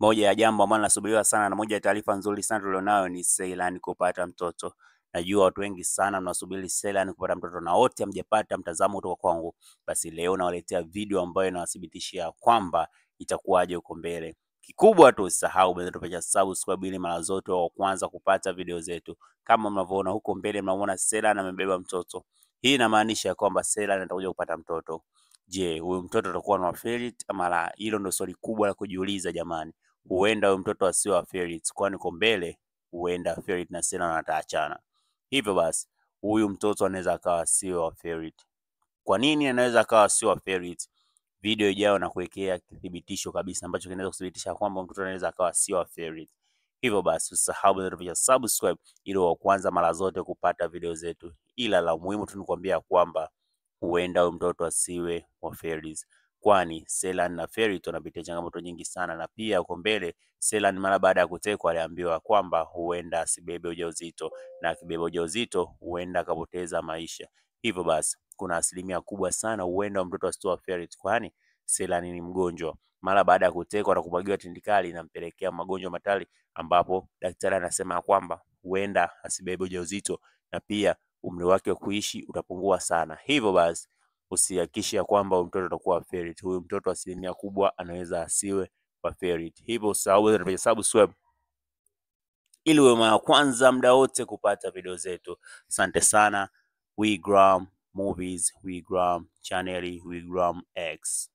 Moja ya jambo ambalo nasubiriwa sana na moja ya taarifa nzuri sana tulionayo ni Selan yaani kupata mtoto. Najua watu wengi sana mnasubiri Selan yaani kupata mtoto na wote hamjapata mtazamo kutoka kwangu, basi leo nawaletea video ambayo inawathibitishia kwamba itakuwaje huko mbele. Kikubwa tu usisahau bonyeza subscribe ili mara zote wa kwanza kupata video zetu. Kama mnavyoona huko mbele, mnaona Selan amebeba mtoto. Hii inamaanisha kwamba Selan atakuja kupata mtoto. Je, huyu mtoto atakuwa na no ama la? Hilo ndo swali kubwa la kujiuliza jamani. Mm. Huenda huyu mtoto asiwe wa favorite, kwani kwa mbele huenda favorite na Sena wataachana. Hivyo basi huyu mtoto anaweza akawa sio wa favorite. Kwa nini anaweza akawa sio wa favorite? Video ijayo na kuwekea kithibitisho kabisa ambacho kinaweza kuthibitisha kwamba mtoto anaweza akawa sio wa favorite. Hivyo basi usisahau ya subscribe ili wa kwanza mara zote kupata video zetu, ila la muhimu tu ni kuambia kwamba huenda huyu mtoto asiwe wa Fairies, kwani Selan na Fairy wanapitia changamoto nyingi sana, na pia uko mbele Selan mara baada ya kutekwa aliambiwa kwamba huenda asibebe ujauzito, na akibeba ujauzito huenda akapoteza maisha. Hivyo basi kuna asilimia kubwa sana huenda mtoto asiwe wa kwani Selan ni mgonjwa mara baada ya kutekwa na kumwagiwa tindikali inampelekea magonjwa matali, ambapo daktari anasema kwamba huenda asibebe ujauzito na pia umri wake wa kuishi utapungua sana. Hivyo basi usihakikishe ya kwamba mtoto atakuwa ferret. Huyu mtoto asilimia kubwa anaweza asiwe wa ferret. Hivyo usahau unavyohesabu swab ili uwe wa kwanza muda wote kupata video zetu. Asante sana. Gram Movies, Gram Channel, Gram X.